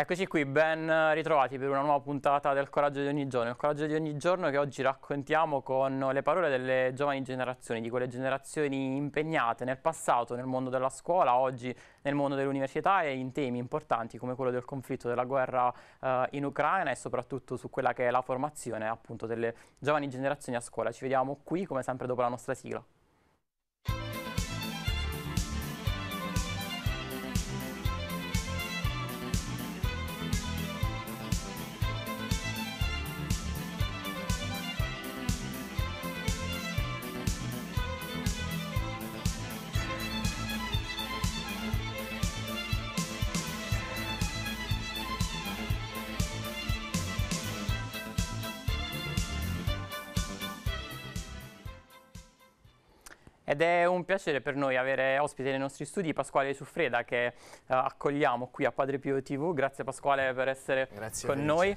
Eccoci qui, ben ritrovati per una nuova puntata del Coraggio di ogni giorno. Il Coraggio di ogni giorno che oggi raccontiamo con le parole delle giovani generazioni, di quelle generazioni impegnate nel passato nel mondo della scuola, oggi nel mondo dell'università e in temi importanti come quello del conflitto, della guerra eh, in Ucraina e soprattutto su quella che è la formazione appunto delle giovani generazioni a scuola. Ci vediamo qui come sempre dopo la nostra sigla. ed è un piacere per noi avere ospite nei nostri studi Pasquale Suffreda che eh, accogliamo qui a Padre Pio TV. Grazie Pasquale per essere Grazie con noi.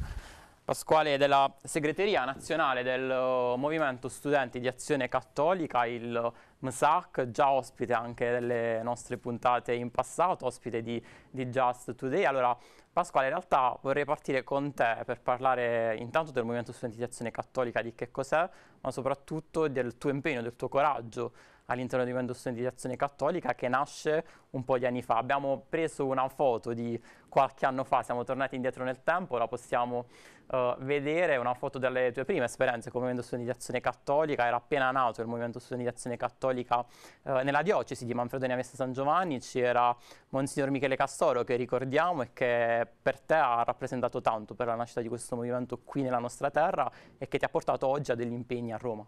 Pasquale è della segreteria nazionale del eh, Movimento Studenti di Azione Cattolica, il MSAC, già ospite anche delle nostre puntate in passato, ospite di, di Just Today. Allora, Pasquale, in realtà vorrei partire con te per parlare intanto del Movimento Studenti di Azione Cattolica, di che cos'è, ma soprattutto del tuo impegno, del tuo coraggio all'interno del Movimento Studente di Azione Cattolica che nasce un po' di anni fa. Abbiamo preso una foto di qualche anno fa, siamo tornati indietro nel tempo, la possiamo uh, vedere, una foto delle tue prime esperienze con il Movimento Studente di Azione Cattolica, era appena nato il Movimento Studente di Azione Cattolica uh, nella diocesi di Manfredonia Vesta San Giovanni, c'era Monsignor Michele Castoro che ricordiamo e che per te ha rappresentato tanto per la nascita di questo movimento qui nella nostra terra e che ti ha portato oggi a degli impegni a Roma.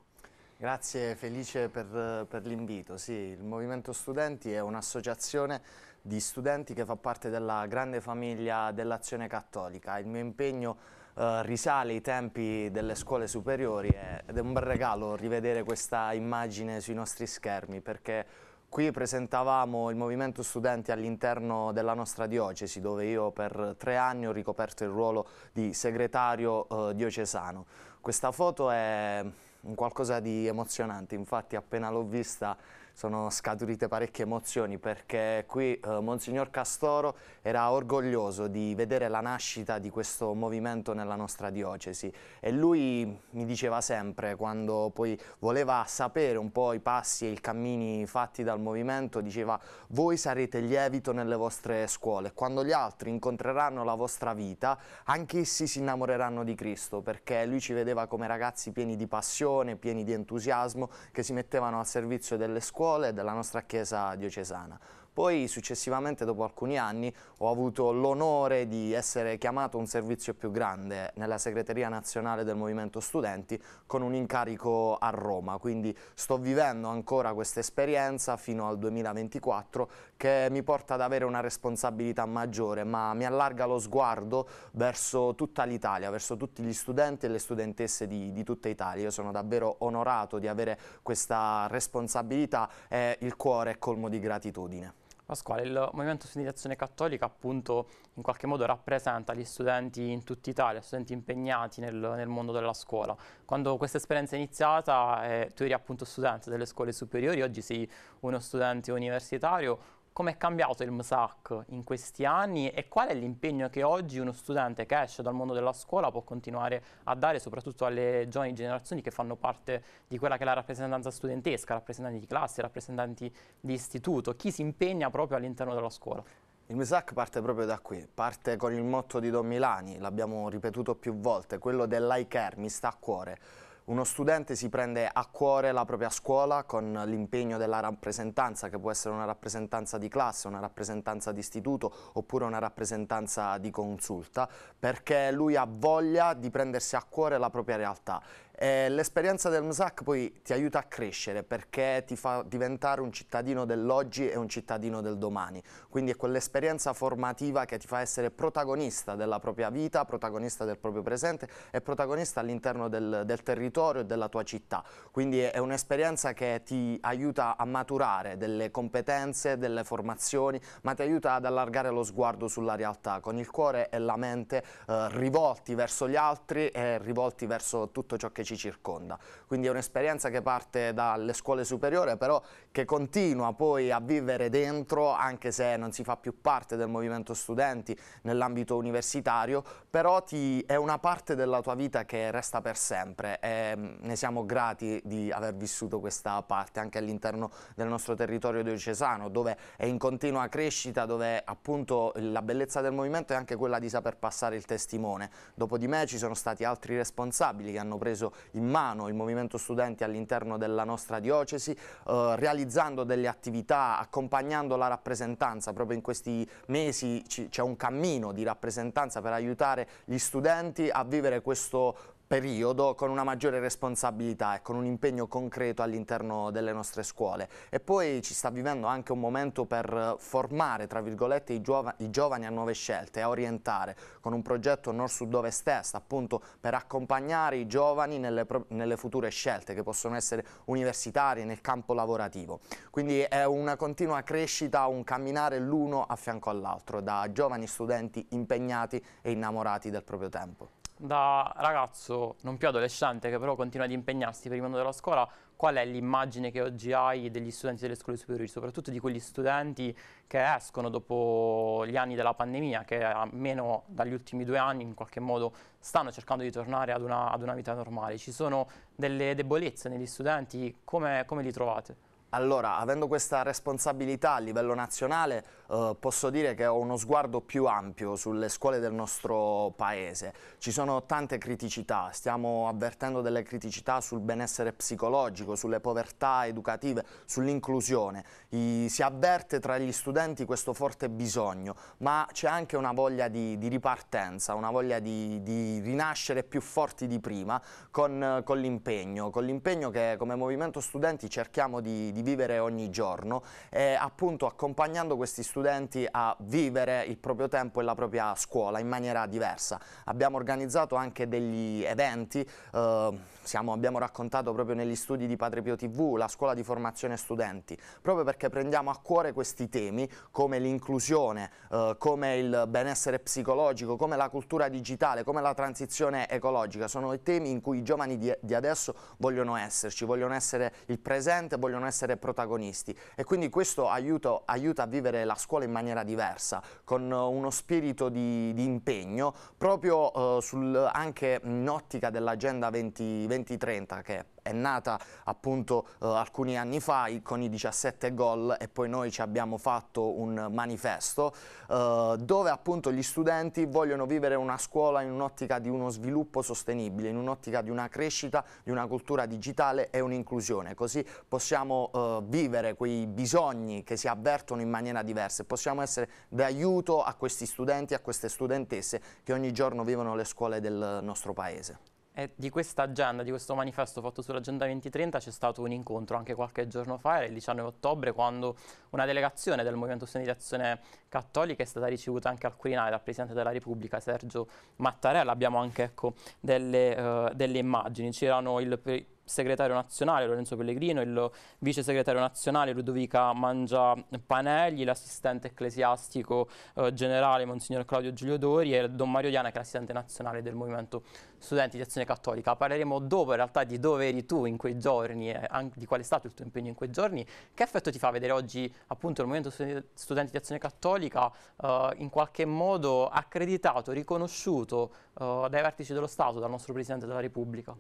Grazie, felice per, per l'invito. Sì, il Movimento Studenti è un'associazione di studenti che fa parte della grande famiglia dell'Azione Cattolica. Il mio impegno eh, risale ai tempi delle scuole superiori ed è un bel regalo rivedere questa immagine sui nostri schermi perché qui presentavamo il Movimento Studenti all'interno della nostra diocesi dove io per tre anni ho ricoperto il ruolo di segretario eh, diocesano. Questa foto è un qualcosa di emozionante, infatti appena l'ho vista sono scaturite parecchie emozioni perché qui eh, Monsignor Castoro era orgoglioso di vedere la nascita di questo movimento nella nostra diocesi e lui mi diceva sempre quando poi voleva sapere un po' i passi e i cammini fatti dal movimento diceva voi sarete lievito nelle vostre scuole quando gli altri incontreranno la vostra vita anch'essi si innamoreranno di Cristo perché lui ci vedeva come ragazzi pieni di passione pieni di entusiasmo che si mettevano al servizio delle scuole scuole della nostra chiesa diocesana. Poi successivamente, dopo alcuni anni, ho avuto l'onore di essere chiamato a un servizio più grande nella segreteria nazionale del Movimento Studenti con un incarico a Roma, quindi sto vivendo ancora questa esperienza fino al 2024 che mi porta ad avere una responsabilità maggiore, ma mi allarga lo sguardo verso tutta l'Italia, verso tutti gli studenti e le studentesse di, di tutta Italia. Io sono davvero onorato di avere questa responsabilità e il cuore è colmo di gratitudine. Pasquale, il Movimento Studenti Azione Cattolica appunto in qualche modo rappresenta gli studenti in tutta Italia, studenti impegnati nel, nel mondo della scuola. Quando questa esperienza è iniziata eh, tu eri appunto studente delle scuole superiori, oggi sei uno studente universitario, come è cambiato il MSAC in questi anni e qual è l'impegno che oggi uno studente che esce dal mondo della scuola può continuare a dare soprattutto alle giovani generazioni che fanno parte di quella che è la rappresentanza studentesca, rappresentanti di classe, rappresentanti di istituto, chi si impegna proprio all'interno della scuola? Il MSAC parte proprio da qui, parte con il motto di Don Milani, l'abbiamo ripetuto più volte, quello dell'I care, mi sta a cuore uno studente si prende a cuore la propria scuola con l'impegno della rappresentanza, che può essere una rappresentanza di classe, una rappresentanza di istituto oppure una rappresentanza di consulta, perché lui ha voglia di prendersi a cuore la propria realtà eh, l'esperienza del MSAC poi ti aiuta a crescere perché ti fa diventare un cittadino dell'oggi e un cittadino del domani. Quindi è quell'esperienza formativa che ti fa essere protagonista della propria vita, protagonista del proprio presente e protagonista all'interno del, del territorio e della tua città. Quindi è un'esperienza che ti aiuta a maturare delle competenze, delle formazioni, ma ti aiuta ad allargare lo sguardo sulla realtà, con il cuore e la mente eh, rivolti verso gli altri e rivolti verso tutto ciò che ci ci circonda. Quindi è un'esperienza che parte dalle scuole superiori, però che continua poi a vivere dentro, anche se non si fa più parte del movimento studenti nell'ambito universitario, però ti, è una parte della tua vita che resta per sempre e mm, ne siamo grati di aver vissuto questa parte anche all'interno del nostro territorio diocesano, dove è in continua crescita, dove appunto la bellezza del movimento è anche quella di saper passare il testimone. Dopo di me ci sono stati altri responsabili che hanno preso in mano il movimento studenti all'interno della nostra diocesi, eh, realizzando realizzando delle attività, accompagnando la rappresentanza, proprio in questi mesi c'è un cammino di rappresentanza per aiutare gli studenti a vivere questo periodo con una maggiore responsabilità e con un impegno concreto all'interno delle nostre scuole. E poi ci sta vivendo anche un momento per formare, tra virgolette, i, giova i giovani a nuove scelte, a orientare con un progetto nord-sud-ovest est, appunto per accompagnare i giovani nelle, nelle future scelte che possono essere universitarie nel campo lavorativo. Quindi è una continua crescita, un camminare l'uno a fianco all'altro, da giovani studenti impegnati e innamorati del proprio tempo da ragazzo non più adolescente che però continua ad impegnarsi per il mondo della scuola, qual è l'immagine che oggi hai degli studenti delle scuole superiori, soprattutto di quegli studenti che escono dopo gli anni della pandemia, che almeno dagli ultimi due anni in qualche modo stanno cercando di tornare ad una, ad una vita normale. Ci sono delle debolezze negli studenti, come, come li trovate? Allora, avendo questa responsabilità a livello nazionale, eh, posso dire che ho uno sguardo più ampio sulle scuole del nostro paese. Ci sono tante criticità, stiamo avvertendo delle criticità sul benessere psicologico, sulle povertà educative, sull'inclusione. si avverte tra gli studenti questo forte bisogno, ma c'è anche una voglia di, di ripartenza, una voglia di, di, rinascere più forti di prima con, con l'impegno, con l'impegno che come Movimento Studenti cerchiamo di, di vivere ogni giorno, e eh, appunto accompagnando questi studenti a vivere il proprio tempo e la propria scuola in maniera diversa. Abbiamo organizzato anche degli eventi, eh, siamo, abbiamo raccontato proprio negli studi di Padre Pio TV, la scuola di formazione studenti, proprio perché prendiamo a cuore questi temi come l'inclusione, eh, come il benessere psicologico, come la cultura digitale, come la transizione ecologica, sono i temi in cui i giovani di, di adesso vogliono esserci, vogliono essere il presente, vogliono essere essere protagonisti e quindi questo aiuto, aiuta a vivere la scuola in maniera diversa, con eh, uno spirito di, di impegno, proprio eh, sul, anche in ottica dell'agenda 2030 che è nata appunto eh, alcuni anni fa con i 17 gol e poi noi ci abbiamo fatto un manifesto eh, dove appunto gli studenti vogliono vivere una scuola in un'ottica di uno sviluppo sostenibile, in un'ottica di una crescita, di una cultura digitale e un'inclusione, così possiamo eh, vivere quei bisogni che si avvertono in maniera diversa e possiamo essere d'aiuto a questi studenti, a queste studentesse che ogni giorno vivono le scuole del nostro paese. E di questa agenda, di questo manifesto fatto sull'agenda 2030 c'è stato un incontro anche qualche giorno fa, era il 19 ottobre, quando una delegazione del Movimento Studente di Cattolica è stata ricevuta anche al Quirinale dal Presidente della Repubblica Sergio Mattarella. Abbiamo anche ecco, delle, uh, delle, immagini, c'erano il segretario nazionale Lorenzo Pellegrino, il vice segretario nazionale Ludovica Mangia Panelli, l'assistente ecclesiastico eh, generale Monsignor Claudio Giulio Dori e Don Mario Diana che è l'assistente nazionale del Movimento Studenti di Azione Cattolica. Parleremo dopo in realtà di dove eri tu in quei giorni e anche di qual è stato il tuo impegno in quei giorni. Che effetto ti fa vedere oggi appunto il Movimento Studenti di Azione Cattolica eh, in qualche modo accreditato, riconosciuto eh, dai vertici dello Stato, dal nostro Presidente della Repubblica?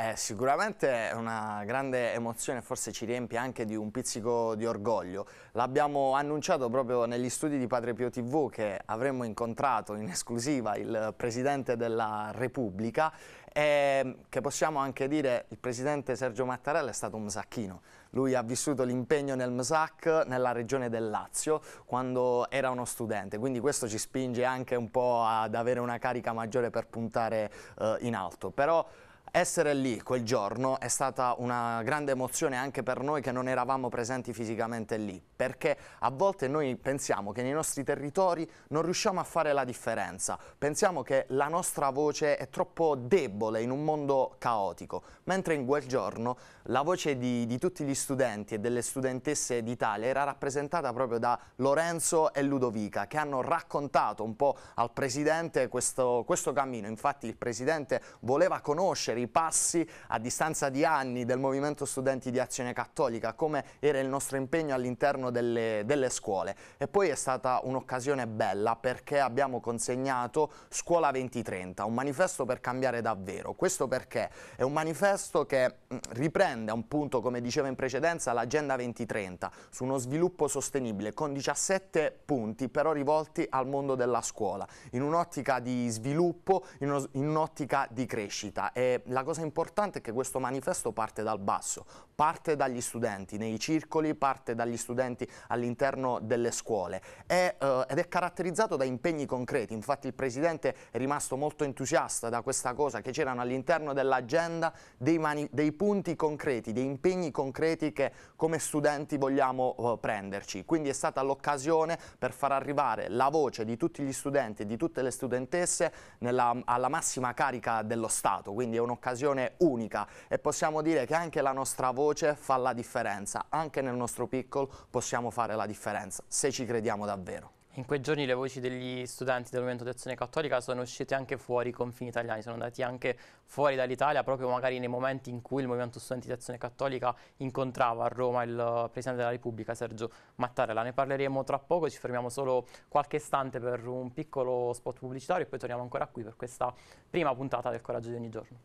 Eh, sicuramente è una grande emozione, forse ci riempie anche di un pizzico di orgoglio. L'abbiamo annunciato proprio negli studi di Padre Pio TV che avremmo incontrato in esclusiva il Presidente della Repubblica e ehm, che possiamo anche dire il Presidente Sergio Mattarella è stato un sacchino. Lui ha vissuto l'impegno nel MSAC nella regione del Lazio quando era uno studente, quindi questo ci spinge anche un po' ad avere una carica maggiore per puntare eh, in alto. Però essere lì quel giorno è stata una grande emozione anche per noi che non eravamo presenti fisicamente lì, perché a volte noi pensiamo che nei nostri territori non riusciamo a fare la differenza, pensiamo che la nostra voce è troppo debole in un mondo caotico, mentre in quel giorno la voce di, di tutti gli studenti e delle studentesse d'Italia era rappresentata proprio da Lorenzo e Ludovica, che hanno raccontato un po' al Presidente questo, questo cammino, infatti il Presidente voleva conoscere ripassi a distanza di anni del Movimento Studenti di Azione Cattolica, come era il nostro impegno all'interno delle, delle scuole. E poi è stata un'occasione bella perché abbiamo consegnato Scuola 2030, un manifesto per cambiare davvero. Questo perché è un manifesto che riprende a un punto, come diceva in precedenza, l'agenda 2030 su uno sviluppo sostenibile con 17 punti però rivolti al mondo della scuola, in un'ottica di sviluppo, in un'ottica di crescita. E la cosa importante è che questo manifesto parte dal basso, parte dagli studenti nei circoli, parte dagli studenti all'interno delle scuole è, eh, ed è caratterizzato da impegni concreti, infatti il Presidente è rimasto molto entusiasta da questa cosa che c'erano all'interno dell'agenda dei, dei punti concreti, dei impegni concreti che come studenti vogliamo eh, prenderci. Quindi è stata l'occasione per far arrivare la voce di tutti gli studenti e di tutte le studentesse nella, alla massima carica dello Stato, quindi è un'occasione unica e possiamo dire che anche la nostra voce fa la differenza, anche nel nostro piccolo possiamo fare la differenza, se ci crediamo davvero. In quei giorni le voci degli studenti del Movimento d'Azione Cattolica sono uscite anche fuori i confini italiani, sono andati anche fuori dall'Italia proprio magari nei momenti in cui il Movimento Studenti di Azione Cattolica incontrava a Roma il eh, Presidente della Repubblica Sergio Mattarella. Ne parleremo tra poco, ci fermiamo solo qualche istante per un piccolo spot pubblicitario e poi torniamo ancora qui per questa prima puntata del Coraggio di ogni giorno.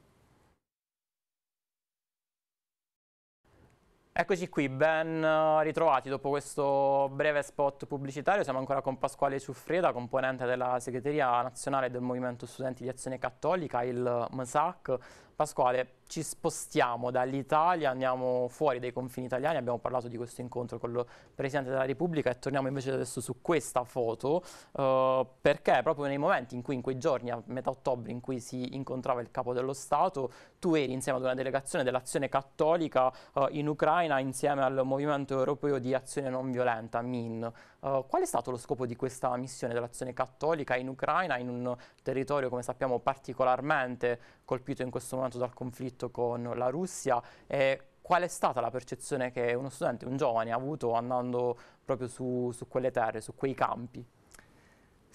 Eccoci qui, ben eh, ritrovati dopo questo breve spot pubblicitario. Siamo ancora con Pasquale Ciuffreda, componente della segreteria nazionale del Movimento Studenti di Azione Cattolica, il MSAC. Pasquale, ci spostiamo dall'Italia, andiamo fuori dai confini italiani, abbiamo parlato di questo incontro con il Presidente della Repubblica e torniamo invece adesso su questa foto, eh, perché proprio nei momenti in cui, in quei giorni, a metà ottobre, in cui si incontrava il Capo dello Stato, tu eri insieme ad una delegazione dell'Azione Cattolica eh, in Ucraina, insieme al Movimento Europeo di Azione Non Violenta, MIN. Eh, qual è stato lo scopo di questa missione dell'azione cattolica in Ucraina, in un territorio, come sappiamo, particolarmente colpito in questo momento dal conflitto con la Russia? E qual è stata la percezione che uno studente, un giovane, ha avuto andando proprio su, su quelle terre, su quei campi?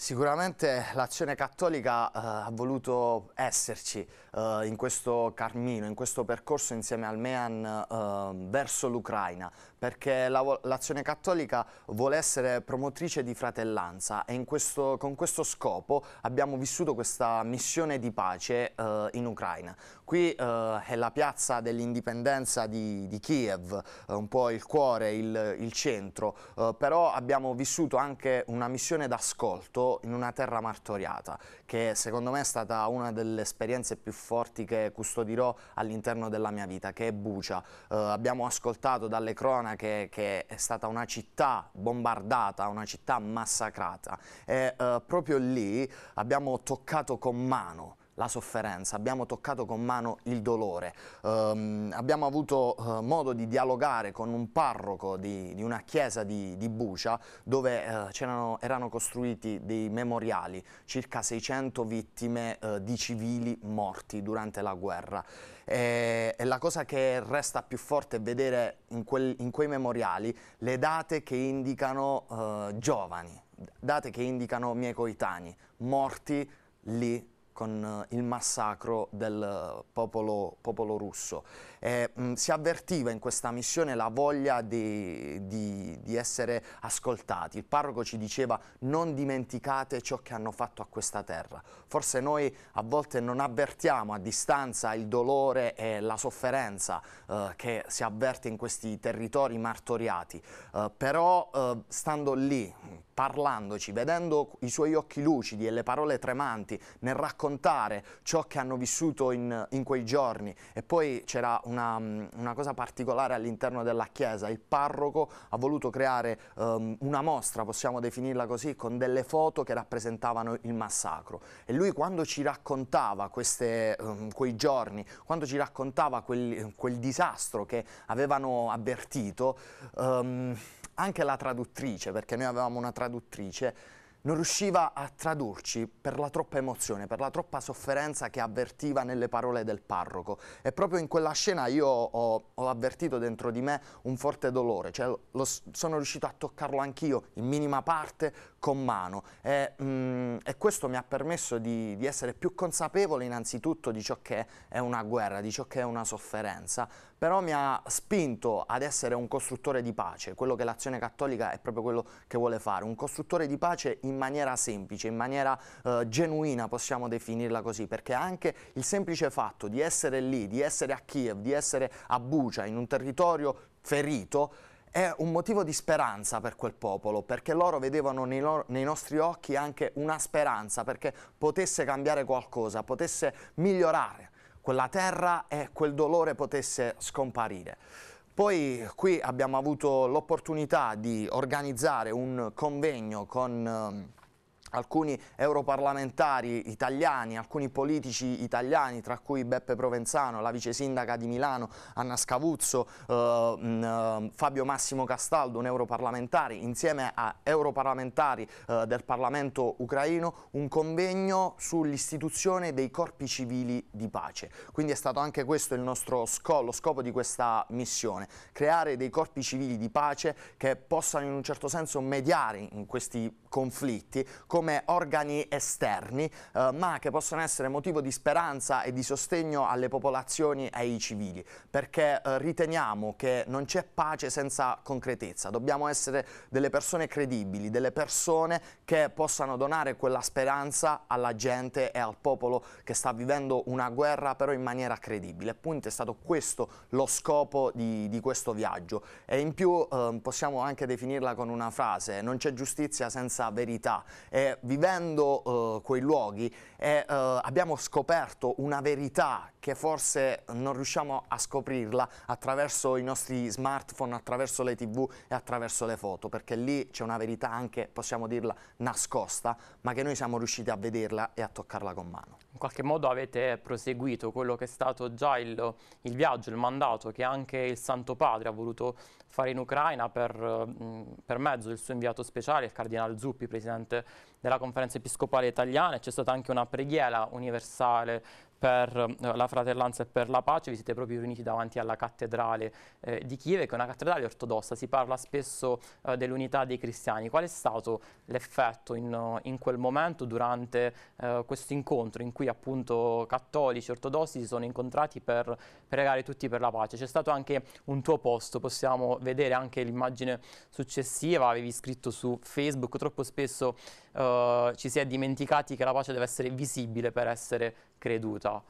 Sicuramente l'azione cattolica eh, ha voluto esserci eh, in questo cammino, in questo percorso insieme al MEAN eh, verso l'Ucraina, perché l'Azione Cattolica vuole essere promotrice di fratellanza e questo, con questo scopo abbiamo vissuto questa missione di pace eh, in Ucraina. Qui eh, è la piazza dell'indipendenza di, di, Kiev, eh, un po' il cuore, il, il centro, eh, però abbiamo vissuto anche una missione d'ascolto in una terra martoriata, che secondo me è stata una delle esperienze più forti che custodirò all'interno della mia vita, che è Bucia. Eh, abbiamo ascoltato dalle cronache Tirana che, che, è stata una città bombardata, una città massacrata e eh, proprio lì abbiamo toccato con mano la sofferenza, abbiamo toccato con mano il dolore, um, abbiamo avuto uh, modo di dialogare con un parroco di, di una chiesa di, di Bucia dove uh, erano costruiti dei memoriali, circa 600 vittime uh, di civili morti durante la guerra. E, e, la cosa che resta più forte è vedere in, quel, in quei memoriali le date che indicano giovani, date che indicano miei coetanei, morti lì con eh, il massacro del eh, popolo, popolo russo. Eh, mh, mm, si avvertiva in questa missione la voglia di, di, di essere ascoltati. Il parroco ci diceva non dimenticate ciò che hanno fatto a questa terra. Forse noi a volte non avvertiamo a distanza il dolore e la sofferenza eh, che si avverte in questi territori martoriati, eh, però eh, stando lì, parlandoci, vedendo i suoi occhi lucidi e le parole tremanti nel raccontare ciò che hanno vissuto in, in quei giorni. E poi c'era una, mm, una, cosa particolare all'interno della chiesa, il parroco ha voluto creare um, una mostra, possiamo definirla così, con delle foto che rappresentavano il massacro. E lui quando ci raccontava queste, um, quei giorni, quando ci raccontava quel, quel disastro che avevano avvertito, um, anche la traduttrice, perché noi avevamo una traduttrice, non riusciva a tradurci per la troppa emozione, per la troppa sofferenza che avvertiva nelle parole del parroco. E proprio in quella scena io ho, ho avvertito dentro di me un forte dolore, cioè lo, sono riuscito a toccarlo anch'io in minima parte con mano e, mh, mm, e questo mi ha permesso di, di, essere più consapevole innanzitutto di ciò che è una guerra, di ciò che è una sofferenza, però mi ha spinto ad essere un costruttore di pace, quello che l'azione cattolica è proprio quello che vuole fare, un costruttore di pace in maniera semplice, in maniera eh, genuina possiamo definirla così, perché anche il semplice fatto di essere lì, di essere a Kiev, di essere a Bucia, in un territorio ferito, è un motivo di speranza per quel popolo, perché loro vedevano nei, loro, nei, nostri occhi anche una speranza, perché potesse cambiare qualcosa, potesse migliorare quella terra e quel dolore potesse scomparire. Poi qui abbiamo avuto l'opportunità di organizzare un convegno con... Ehm, alcuni europarlamentari italiani, alcuni politici italiani, tra cui Beppe Provenzano, la vice sindaca di Milano, Anna Scavuzzo, eh, eh, Fabio Massimo Castaldo, un europarlamentare, insieme a europarlamentari eh, del Parlamento ucraino, un convegno sull'istituzione dei corpi civili di pace. Quindi è stato anche questo il nostro scopo, lo scopo di questa missione, creare dei corpi civili di pace che possano in un certo senso mediare in questi conflitti, come organi esterni, eh, ma che possono essere motivo di speranza e di sostegno alle popolazioni e ai civili, perché eh, riteniamo che non c'è pace senza concretezza, dobbiamo essere delle persone credibili, delle persone che possano donare quella speranza alla gente e al popolo che sta vivendo una guerra però in maniera credibile. Appunto è stato questo lo scopo di, di questo viaggio e in più eh, possiamo anche definirla con una frase, non c'è giustizia senza verità e vivendo eh, quei luoghi eh, abbiamo scoperto una verità che forse non riusciamo a scoprirla attraverso i nostri smartphone, attraverso le tv e attraverso le foto, perché lì c'è una verità anche, possiamo dirla, nascosta, ma che noi siamo riusciti a vederla e a toccarla con mano. In qualche modo avete proseguito quello che è stato già il, il viaggio, il mandato che anche il Santo Padre ha voluto fare in Ucraina per, mm, per mezzo del suo inviato speciale, il Cardinale Zuppi, Presidente della conferenza episcopale italiana e c'è stata anche una preghiera universale per eh, la fratellanza e per la pace, vi siete proprio riuniti davanti alla cattedrale eh, di Kiev, che è una cattedrale ortodossa, si parla spesso eh, dell'unità dei cristiani. Qual è stato l'effetto in, in, quel momento durante eh, questo incontro in cui appunto cattolici e ortodossi si sono incontrati per pregare tutti per la pace? C'è stato anche un tuo posto, possiamo vedere anche l'immagine successiva, avevi scritto su Facebook, troppo spesso eh, ci si è dimenticati che la pace deve essere visibile per essere creduta so.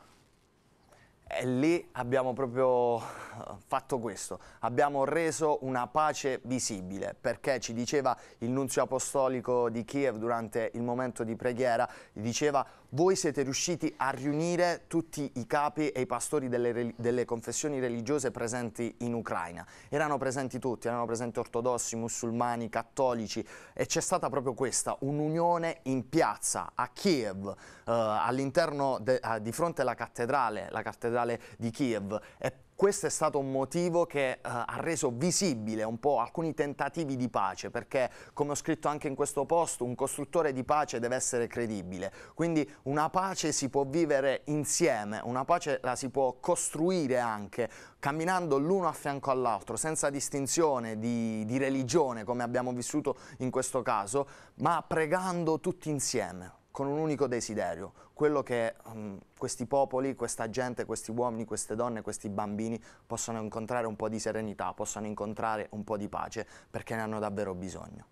E lì abbiamo proprio fatto questo, abbiamo reso una pace visibile, perché ci diceva il nunzio apostolico di Kiev durante il momento di preghiera, diceva voi siete riusciti a riunire tutti i capi e i pastori delle, delle, confessioni religiose presenti in Ucraina. Erano presenti tutti, erano presenti ortodossi, musulmani, cattolici e c'è stata proprio questa, un'unione in piazza a Kiev, eh, all'interno di fronte alla cattedrale, la cattedrale di Kiev. E questo è stato un motivo che eh, ha reso visibile un po' alcuni tentativi di pace, perché come ho scritto anche in questo post, un costruttore di pace deve essere credibile, quindi una pace si può vivere insieme, una pace la si può costruire anche camminando l'uno a fianco all'altro, senza distinzione di, di religione come abbiamo vissuto in questo caso, ma pregando tutti insieme con un unico desiderio, quello che um, questi popoli, questa gente, questi uomini, queste donne, questi bambini possono incontrare un po' di serenità, possono incontrare un po' di pace, perché ne hanno davvero bisogno.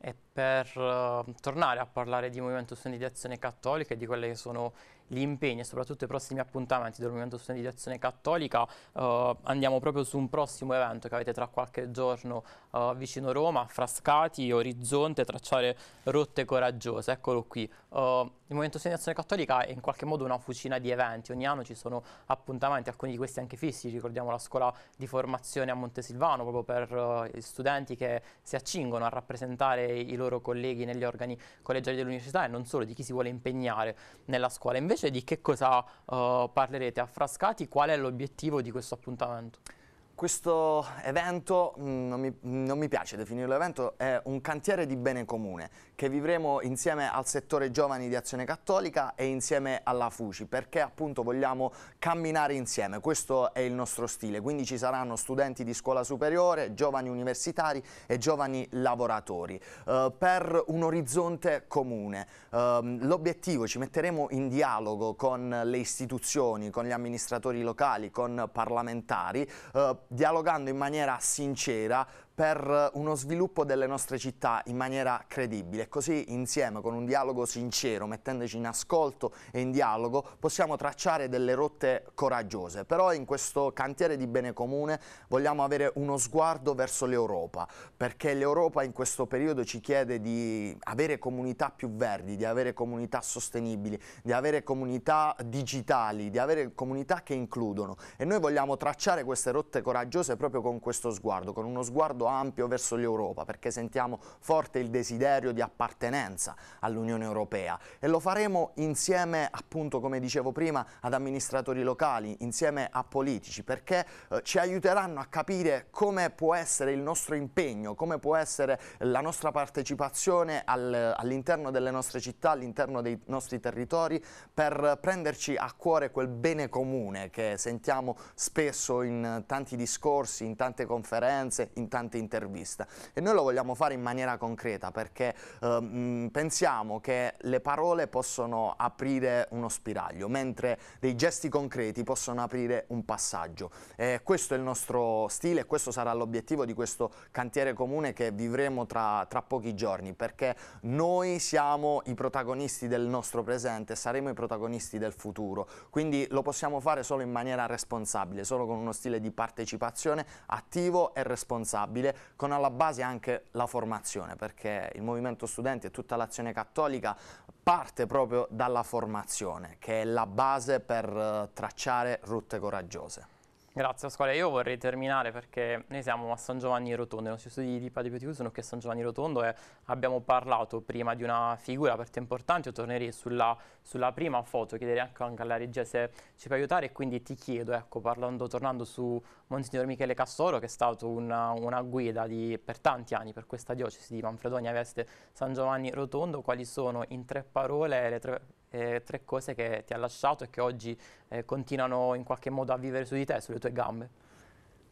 E per uh, tornare a parlare di Movimento Studente di Azione Cattolica e di quelle che sono gli impegni e soprattutto i prossimi appuntamenti del Movimento Studente di Azione Cattolica. Uh, andiamo proprio su un prossimo evento che avete tra qualche giorno uh, vicino Roma, Frascati, Orizzonte, Tracciare Rotte Coraggiose. Eccolo qui. Uh, il Movimento Studente di Azione Cattolica è in qualche modo una fucina di eventi. Ogni anno ci sono appuntamenti, alcuni di questi anche fissi. Ricordiamo la scuola di formazione a Montesilvano, proprio per gli studenti che si accingono a rappresentare i loro colleghi negli organi collegiali dell'università e non solo di chi si vuole impegnare nella scuola. Invece invece di che cosa uh, parlerete? A Frascati qual è l'obiettivo di questo appuntamento? questo evento mm, non mi, non mi piace definirlo evento, è un cantiere di bene comune che vivremo insieme al settore giovani di Azione Cattolica e insieme alla FUCI perché appunto vogliamo camminare insieme, questo è il nostro stile, quindi ci saranno studenti di scuola superiore, giovani universitari e giovani lavoratori eh, per un orizzonte comune. Eh, L'obiettivo ci metteremo in dialogo con le istituzioni, con gli amministratori locali, con parlamentari eh, dialogando in maniera sincera per eh, uno sviluppo delle nostre città in maniera credibile. Così insieme, con un dialogo sincero, mettendoci in ascolto e in dialogo, possiamo tracciare delle rotte coraggiose. Però in questo cantiere di bene comune vogliamo avere uno sguardo verso l'Europa, perché l'Europa in questo periodo ci chiede di avere comunità più verdi, di avere comunità sostenibili, di avere comunità digitali, di avere comunità che includono. E noi vogliamo tracciare queste rotte coraggiose proprio con questo sguardo, con uno sguardo ampio verso l'Europa perché sentiamo forte il desiderio di appartenenza all'Unione Europea e lo faremo insieme appunto come dicevo prima ad amministratori locali, insieme a politici perché eh, ci aiuteranno a capire come può essere il nostro impegno, come può essere la nostra partecipazione al, all'interno delle nostre città, all'interno dei nostri territori per prenderci a cuore quel bene comune che sentiamo spesso in tanti discorsi, in tante conferenze, in tante intervista e noi lo vogliamo fare in maniera concreta perché ehm, mm, pensiamo che le parole possono aprire uno spiraglio mentre dei gesti concreti possono aprire un passaggio e questo è il nostro stile e questo sarà l'obiettivo di questo cantiere comune che vivremo tra, tra pochi giorni perché noi siamo i protagonisti del nostro presente saremo i protagonisti del futuro quindi lo possiamo fare solo in maniera responsabile solo con uno stile di partecipazione attivo e responsabile stabile, con alla base anche la formazione, perché il movimento studente e tutta l'azione cattolica parte proprio dalla formazione, che è la base per eh, tracciare rotte coraggiose. Grazie Pasquale, io vorrei terminare perché noi siamo a San Giovanni Rotondo, i nostri studi di Padre di Petit sono qui a San Giovanni Rotondo e abbiamo parlato prima di una figura per te importante, io tornerei sulla, sulla prima foto, chiederei anche, anche, alla regia se ci può aiutare e quindi ti chiedo, ecco, parlando, tornando su Monsignor Michele Castoro che è stato una, una guida di, per tanti anni per questa diocesi di Manfredonia Veste San Giovanni Rotondo, quali sono in tre parole le tre eh, tre cose che ti ha lasciato e che oggi eh, continuano in qualche modo a vivere su di te, sulle tue gambe?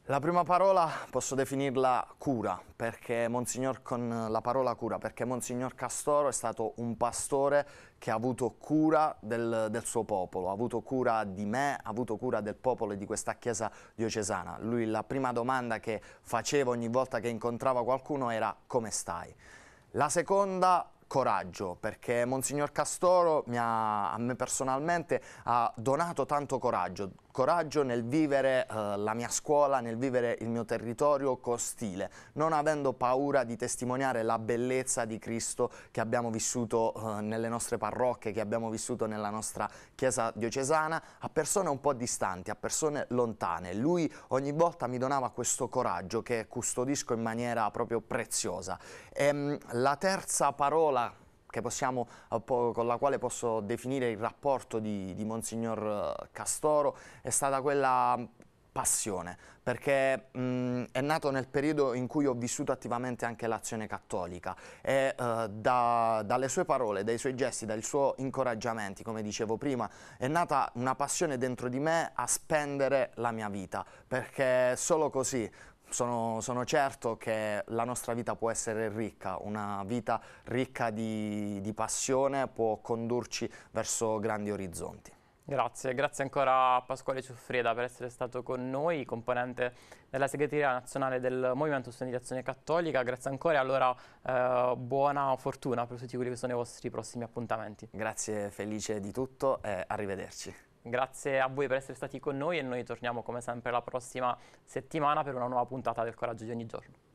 La prima parola posso definirla cura, perché Monsignor, con la parola cura, perché Monsignor Castoro è stato un pastore che ha avuto cura del, del, suo popolo, ha avuto cura di me, ha avuto cura del popolo e di questa chiesa diocesana. Lui la prima domanda che faceva ogni volta che incontrava qualcuno era come stai? La seconda coraggio, perché Monsignor Castoro mi ha, a me personalmente ha donato tanto coraggio, coraggio nel vivere eh, la mia scuola, nel vivere il mio territorio con stile, non avendo paura di testimoniare la bellezza di Cristo che abbiamo vissuto eh, nelle nostre parrocchie, che abbiamo vissuto nella nostra chiesa diocesana, a persone un po' distanti, a persone lontane. Lui ogni volta mi donava questo coraggio che custodisco in maniera proprio preziosa. E, ehm, la terza parola possiamo, eh, con la quale posso definire il rapporto di, di Monsignor eh, Castoro è stata quella mm, passione, perché mh, mm, è nato nel periodo in cui ho vissuto attivamente anche l'azione cattolica e eh, da, dalle sue parole, dai suoi gesti, dai suoi incoraggiamenti, come dicevo prima, è nata una passione dentro di me a spendere la mia vita, perché solo così sono, sono, certo che la nostra vita può essere ricca, una vita ricca di, di passione può condurci verso grandi orizzonti. Grazie, grazie ancora a Pasquale Ciuffreda per essere stato con noi, componente della segreteria nazionale del Movimento Sostenitazione Cattolica, grazie ancora e allora eh, buona fortuna per tutti quelli che sono i vostri prossimi appuntamenti. Grazie, felice di tutto e arrivederci. Grazie a voi per essere stati con noi e noi torniamo come sempre la prossima settimana per una nuova puntata del Coraggio di ogni giorno.